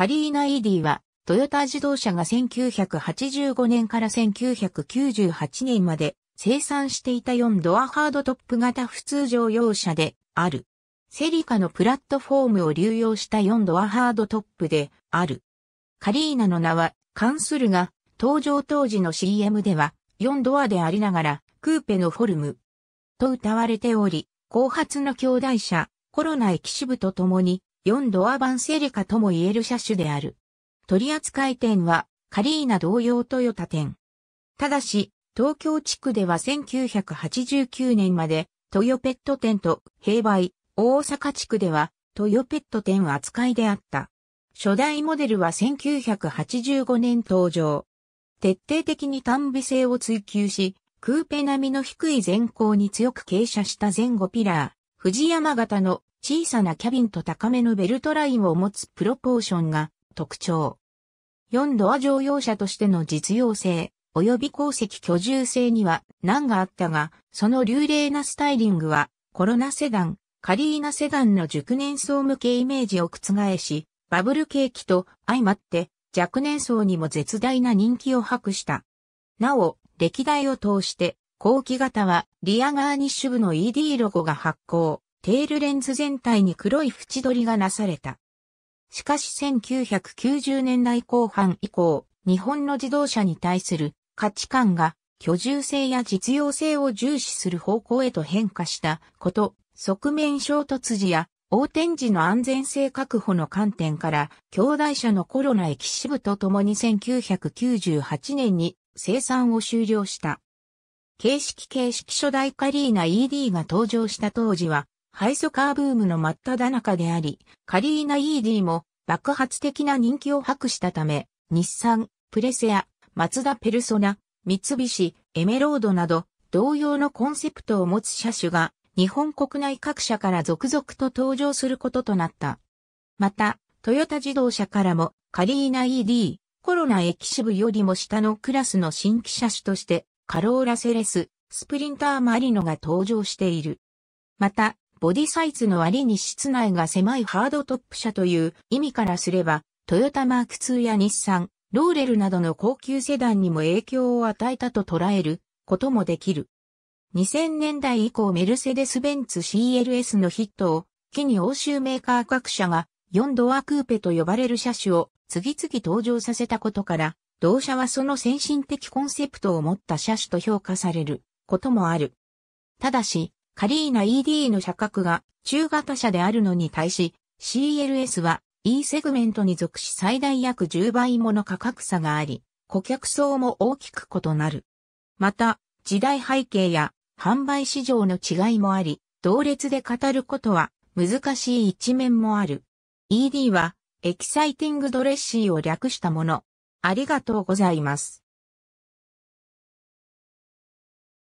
カリーナ・イ d ディは、トヨタ自動車が1985年から1998年まで生産していた4ドアハードトップ型普通乗用車である。セリカのプラットフォームを流用した4ドアハードトップである。カリーナの名は関するが、登場当時の CM では4ドアでありながらクーペのフォルムと歌われており、後発の兄弟車コロナ駅支部と共に4ドアバンセリカとも言える車種である。取扱店はカリーナ同様トヨタ店。ただし、東京地区では1989年までトヨペット店と併売、大阪地区ではトヨペット店扱いであった。初代モデルは1985年登場。徹底的に単ビ性を追求し、クーペ並みの低い前高に強く傾斜した前後ピラー、藤山型の小さなキャビンと高めのベルトラインを持つプロポーションが特徴。4ドア乗用車としての実用性、及び鉱石居住性には難があったが、その流麗なスタイリングはコロナセダン、カリーナセダンの熟年層向けイメージを覆し、バブル景気と相まって若年層にも絶大な人気を博した。なお、歴代を通して、後期型はリアガーニッシュ部の ED ロゴが発行、テールレンズ全体に黒い縁取りがなされた。しかし1990年代後半以降、日本の自動車に対する価値観が居住性や実用性を重視する方向へと変化したこと、側面衝突時や横転時の安全性確保の観点から、兄弟車のコロナ駅支部とともに1998年に生産を終了した。形式形式初代カリーナ ED が登場した当時は、ハイソカーブームの真っ只中であり、カリーナ ED も爆発的な人気を博したため、日産、プレセア、マツダペルソナ、三菱、エメロードなど、同様のコンセプトを持つ車種が、日本国内各社から続々と登場することとなった。また、トヨタ自動車からも、カリーナ ED、コロナエキシブよりも下のクラスの新規車種として、カローラセレス、スプリンターマリノが登場している。また、ボディサイズの割に室内が狭いハードトップ車という意味からすれば、トヨタマーク2や日産、ローレルなどの高級セダンにも影響を与えたと捉えることもできる。2000年代以降メルセデス・ベンツ CLS のヒットを機に欧州メーカー各社が4ドアクーペと呼ばれる車種を次々登場させたことから、同社はその先進的コンセプトを持った車種と評価されることもある。ただし、カリーナ ED の社格が中型車であるのに対し、CLS は E セグメントに属し最大約10倍もの価格差があり、顧客層も大きく異なる。また、時代背景や販売市場の違いもあり、同列で語ることは難しい一面もある。ED はエキサイティングドレッシーを略したもの。ありがとうございます。